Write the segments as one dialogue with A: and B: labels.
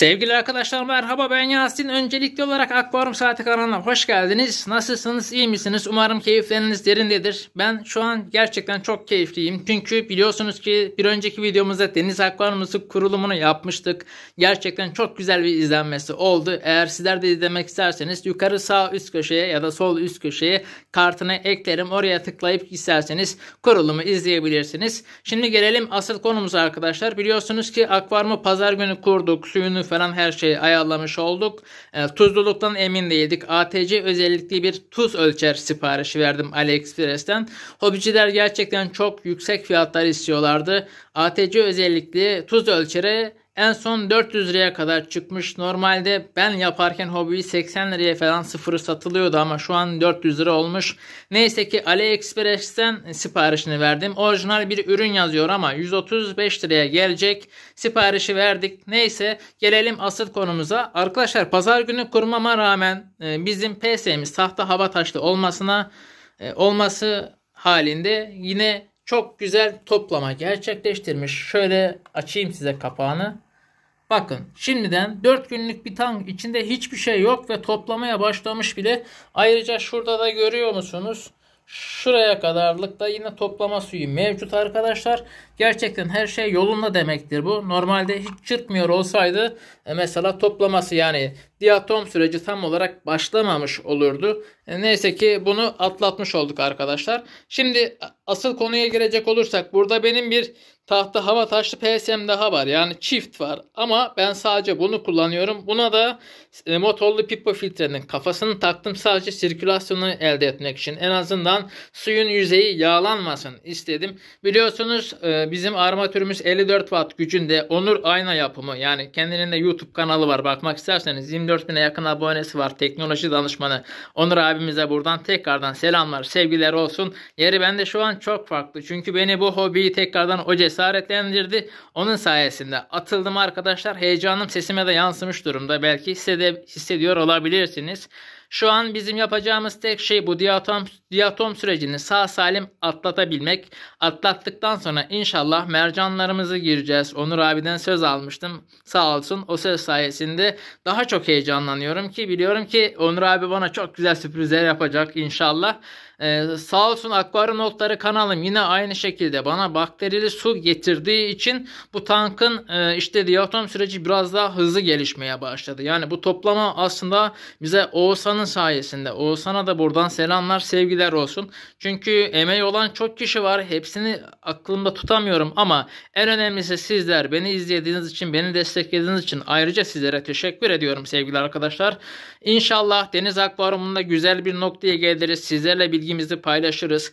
A: Sevgili arkadaşlar merhaba ben Yasin. Öncelikli olarak Akvaryum Saati kanalına hoş geldiniz. Nasılsınız iyi misiniz? Umarım keyifleriniz derindedir. Ben şu an gerçekten çok keyifliyim. Çünkü biliyorsunuz ki bir önceki videomuzda Deniz Akvaryumuzu kurulumunu yapmıştık. Gerçekten çok güzel bir izlenmesi oldu. Eğer sizler de izlemek isterseniz yukarı sağ üst köşeye ya da sol üst köşeye kartını eklerim. Oraya tıklayıp isterseniz kurulumu izleyebilirsiniz. Şimdi gelelim asıl konumuza arkadaşlar. Biliyorsunuz ki akvaryumu pazar günü kurduk. Suyunu falan her şeyi ayarlamış olduk. E, tuzluluktan emin değildik. ATC özellikli bir tuz ölçer siparişi verdim AliExpress'ten. Hobiciler gerçekten çok yüksek fiyatlar istiyorlardı. ATC özellikli tuz ölçeri en son 400 liraya kadar çıkmış. Normalde ben yaparken hobiyi 80 liraya falan sıfırı satılıyordu ama şu an 400 lira olmuş. Neyse ki AliExpress'ten siparişini verdim. Orijinal bir ürün yazıyor ama 135 liraya gelecek. Siparişi verdik. Neyse gelelim asıl konumuza. Arkadaşlar pazar günü kurmama rağmen e, bizim PS'miz tahta hava taşlı olmasına e, olması halinde yine çok güzel toplama gerçekleştirmiş. Şöyle açayım size kapağını. Bakın şimdiden 4 günlük bir tank içinde hiçbir şey yok ve toplamaya başlamış bile. Ayrıca şurada da görüyor musunuz? Şuraya kadarlık da yine toplama suyu mevcut arkadaşlar. Gerçekten her şey yolunda demektir bu. Normalde hiç çırpmıyor olsaydı e, mesela toplaması yani diatom süreci tam olarak başlamamış olurdu. E, neyse ki bunu atlatmış olduk arkadaşlar. Şimdi asıl konuya girecek olursak burada benim bir tahta hava taşlı PSM daha var. Yani çift var ama ben sadece bunu kullanıyorum. Buna da e, motorlu pipo filtrenin kafasını taktım sadece sirkülasyonu elde etmek için. En azından suyun yüzeyi yağlanmasın istedim. Biliyorsunuz e, bizim armatürümüz 54 watt gücünde Onur Ayna yapımı. Yani kendinin YouTube kanalı var bakmak isterseniz 24 14 yakın abonesi var. Teknoloji danışmanı Onur abimize buradan tekrardan selamlar, sevgiler olsun. Yeri bende şu an çok farklı. Çünkü beni bu hobiyi tekrardan o cesaretlendirdi. Onun sayesinde atıldım arkadaşlar. Heyecanım sesime de yansımış durumda. Belki hissede, hissediyor olabilirsiniz. Şu an bizim yapacağımız tek şey bu diatom, diatom sürecini sağ salim atlatabilmek. Atlattıktan sonra inşallah mercanlarımızı gireceğiz. Onur abiden söz almıştım. Sağ olsun o söz sayesinde daha çok heyecanlanıyorum ki biliyorum ki Onur abi bana çok güzel sürprizler yapacak inşallah. Ee, sağ olsun akvaryum notları kanalım yine aynı şekilde bana bakterili su getirdiği için bu tankın e, işte diatom süreci biraz daha hızlı gelişmeye başladı. Yani bu toplama aslında bize Oğuzhan'ın sayesinde. Oğuzhan'a da buradan selamlar sevgiler olsun. Çünkü emeği olan çok kişi var. Hepsini aklımda tutamıyorum ama en önemlisi sizler beni izlediğiniz için beni desteklediğiniz için ayrıca sizlere teşekkür ediyorum sevgili arkadaşlar. İnşallah Deniz Akvaryumunda güzel bir noktaya geliriz. Sizlerle bilgi bilgimizi paylaşırız.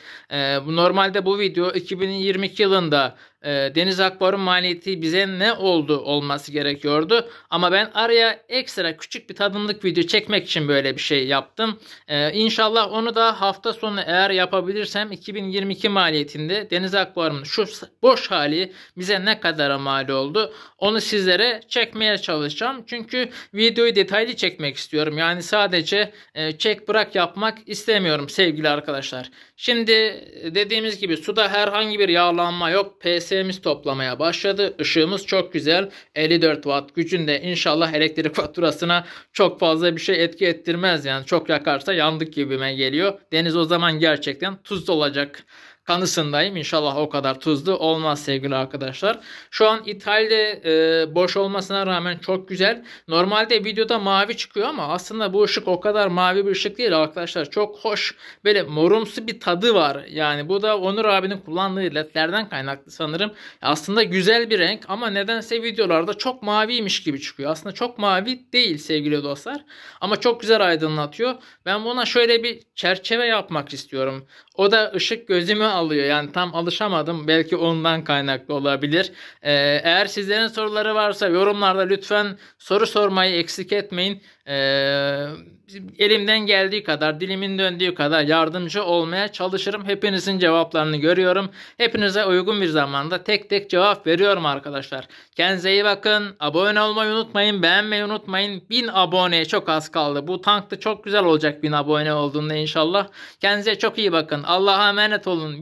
A: Normalde bu video 2022 yılında ee, Deniz Akbar'ın maliyeti bize ne oldu olması gerekiyordu. Ama ben araya ekstra küçük bir tadımlık video çekmek için böyle bir şey yaptım. E, inşallah onu da hafta sonu eğer yapabilirsem 2022 maliyetinde Deniz Akbar'ın şu boş hali bize ne kadara mal oldu onu sizlere çekmeye çalışacağım. Çünkü videoyu detaylı çekmek istiyorum. Yani sadece e, çek bırak yapmak istemiyorum sevgili arkadaşlar. Şimdi e, dediğimiz gibi suda herhangi bir yağlanma yok. PS GS'miz toplamaya başladı. Işığımız çok güzel. 54 watt gücünde inşallah elektrik faturasına çok fazla bir şey etki ettirmez. Yani çok yakarsa yandık gibime geliyor. Deniz o zaman gerçekten tuz olacak kanısındayım. İnşallah o kadar tuzlu olmaz sevgili arkadaşlar. Şu an İtalya e, boş olmasına rağmen çok güzel. Normalde videoda mavi çıkıyor ama aslında bu ışık o kadar mavi bir ışık değil arkadaşlar. Çok hoş böyle morumsu bir tadı var. Yani bu da Onur abinin kullandığı ledlerden kaynaklı sanırım. Aslında güzel bir renk ama nedense videolarda çok maviymiş gibi çıkıyor. Aslında çok mavi değil sevgili dostlar. Ama çok güzel aydınlatıyor. Ben buna şöyle bir çerçeve yapmak istiyorum. O da ışık gözümü alıyor. Yani tam alışamadım. Belki ondan kaynaklı olabilir. Ee, eğer sizlerin soruları varsa yorumlarda lütfen soru sormayı eksik etmeyin. Ee, elimden geldiği kadar, dilimin döndüğü kadar yardımcı olmaya çalışırım. Hepinizin cevaplarını görüyorum. Hepinize uygun bir zamanda tek tek cevap veriyorum arkadaşlar. Kendinize iyi bakın. Abone olmayı unutmayın. Beğenmeyi unutmayın. 1000 aboneye çok az kaldı. Bu tankta çok güzel olacak 1000 abone olduğunda inşallah. Kendinize çok iyi bakın. Allah'a emanet olun.